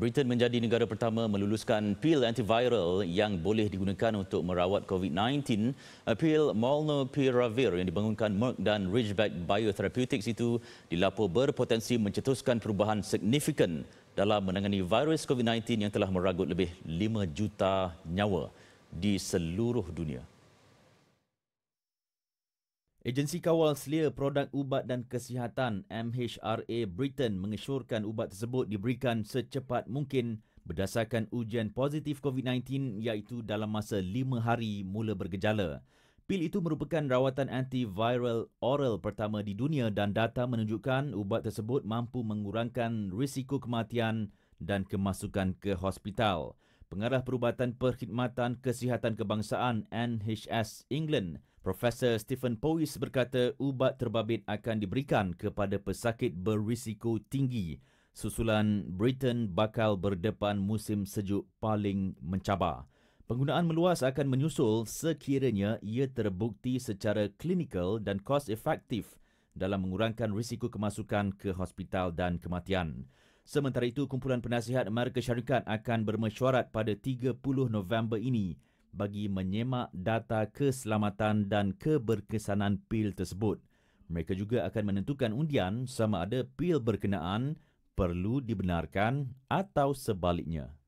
Britain menjadi negara pertama meluluskan pil antiviral yang boleh digunakan untuk merawat COVID-19. Pil Molnupiravir yang dibangunkan Merck dan Ridgeback Biotherapeutics itu dilapor berpotensi mencetuskan perubahan signifikan dalam menangani virus COVID-19 yang telah meragut lebih 5 juta nyawa di seluruh dunia. Agensi Kawal Selia Produk Ubat dan Kesihatan MHRA Britain mengesyorkan ubat tersebut diberikan secepat mungkin berdasarkan ujian positif COVID-19 iaitu dalam masa lima hari mula bergejala. Pil itu merupakan rawatan antiviral oral pertama di dunia dan data menunjukkan ubat tersebut mampu mengurangkan risiko kematian dan kemasukan ke hospital. Pengarah Perubatan Perkhidmatan Kesihatan Kebangsaan NHS England Profesor Stephen Powis berkata ubat terbabit akan diberikan kepada pesakit berisiko tinggi susulan Britain bakal berdepan musim sejuk paling mencabar. Penggunaan meluas akan menyusul sekiranya ia terbukti secara klinikal dan cost efektif dalam mengurangkan risiko kemasukan ke hospital dan kematian. Sementara itu, Kumpulan Penasihat Amerika Syarikat akan bermesyuarat pada 30 November ini bagi menyemak data keselamatan dan keberkesanan pil tersebut. Mereka juga akan menentukan undian sama ada pil berkenaan perlu dibenarkan atau sebaliknya.